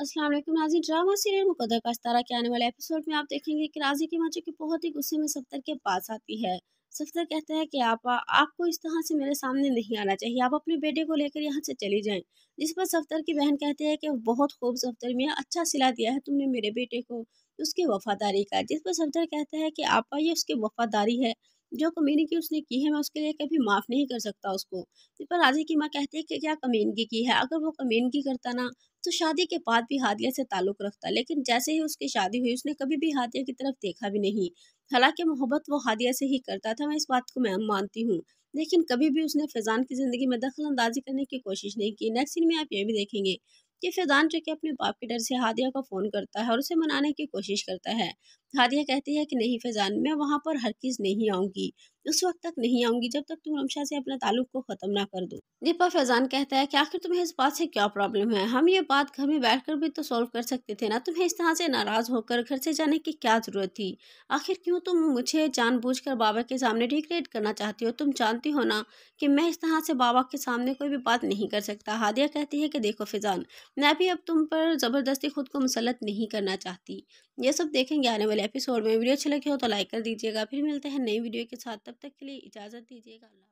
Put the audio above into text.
Aslam Naji drama serial मुकदर पास्तारा के आने वाले एपिसोड में आप देखेंगे कि राजी की माँ चूंकि बहुत ही गुस्से में सफ्तर के पास आती है सफ्तर कहता है कि आपा आपको इस तरह से मेरे सामने नहीं आना चाहिए आप अपने बेटे को लेकर यहाँ से चली जाएं जिस पर सफ्तर की बहन कहती है कि बहुत खूब सफ्तर मियाँ अच्छा सिला दिया है तुमने मेरे बेटे को उसकी वफादारी का जिस पर सफ्तर कहता है कि आपा ये उसकी वफादारी है जो की उसने की है मैं उसके लिए कभी माफ़ नहीं कर सकता उसको पर राजी की माँ कहती है कि क्या कमीनगी की है अगर वो कमीनगी करता ना तो शादी के बाद भी हादिया से ताल्लुक़ रखता लेकिन जैसे ही उसकी शादी हुई उसने कभी भी हादिया की तरफ देखा भी नहीं हालांकि मोहब्बत वो हादिया से ही करता था मैं इस बात को मैं मानती हूँ लेकिन कभी भी उसने फैजान की ज़िंदगी में दखल अंदाजी करने की कोशिश नहीं की नेक्स्ट सीन में आप ये भी देखेंगे ये फैजान चुके अपने बाप के डर से हादिया को फ़ोन करता है और उसे मनाने की कोशिश करता है हादिया कहती है कि नहीं फैजान मैं वहाँ पर हर चीज़ नहीं आऊँगी उस वक्त तक नहीं आऊंगी जब तक तुम रमशा से अपना ताल्लुक को ख़त्म ना कर दो दीपा फैजान कहता है कि आखिर तुम्हें इस बात से क्या प्रॉब्लम है हम ये बात घर में बैठकर भी तो सॉल्व कर सकते थे ना तुम्हें इस तरह से नाराज़ होकर घर से जाने की क्या ज़रूरत थी आखिर क्यों तुम मुझे जानबूझकर बाबा के सामने डिग्रेड करना चाहती हो तुम जानती हो ना कि मैं इस तरह से बाबा के सामने कोई भी बात नहीं कर सकता हादिया कहती है कि देखो फिजान मैं भी अब तुम पर ज़बरदस्ती खुद को मुसलत नहीं करना चाहती ये सब देखेंगे आने वाले एपिसोड में वीडियो अच्छी लगी हो तो लाइक कर दीजिएगा फिर मिलते हैं नई वीडियो के साथ तब तक के लिए इजाज़त दीजिएगा